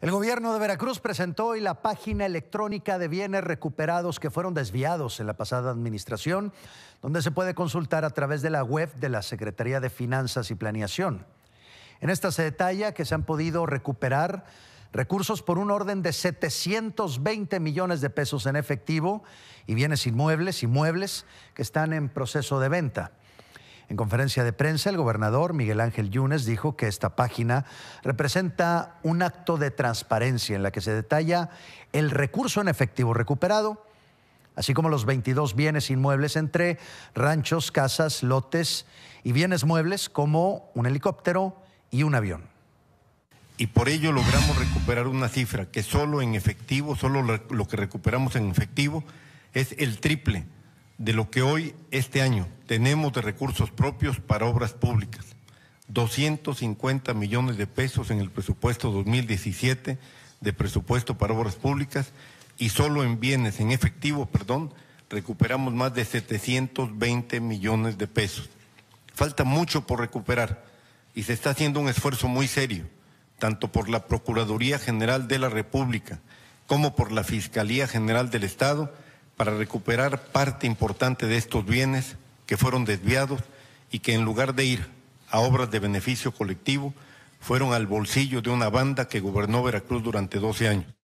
El gobierno de Veracruz presentó hoy la página electrónica de bienes recuperados que fueron desviados en la pasada administración, donde se puede consultar a través de la web de la Secretaría de Finanzas y Planeación. En esta se detalla que se han podido recuperar recursos por un orden de 720 millones de pesos en efectivo y bienes inmuebles y muebles que están en proceso de venta. En conferencia de prensa, el gobernador Miguel Ángel Yunes dijo que esta página representa un acto de transparencia en la que se detalla el recurso en efectivo recuperado, así como los 22 bienes inmuebles entre ranchos, casas, lotes y bienes muebles como un helicóptero y un avión. Y por ello logramos recuperar una cifra que solo en efectivo, solo lo que recuperamos en efectivo es el triple de lo que hoy, este año, tenemos de recursos propios para obras públicas. 250 millones de pesos en el presupuesto 2017 de presupuesto para obras públicas y solo en bienes, en efectivo, perdón, recuperamos más de 720 millones de pesos. Falta mucho por recuperar y se está haciendo un esfuerzo muy serio, tanto por la Procuraduría General de la República como por la Fiscalía General del Estado, para recuperar parte importante de estos bienes que fueron desviados y que en lugar de ir a obras de beneficio colectivo, fueron al bolsillo de una banda que gobernó Veracruz durante 12 años.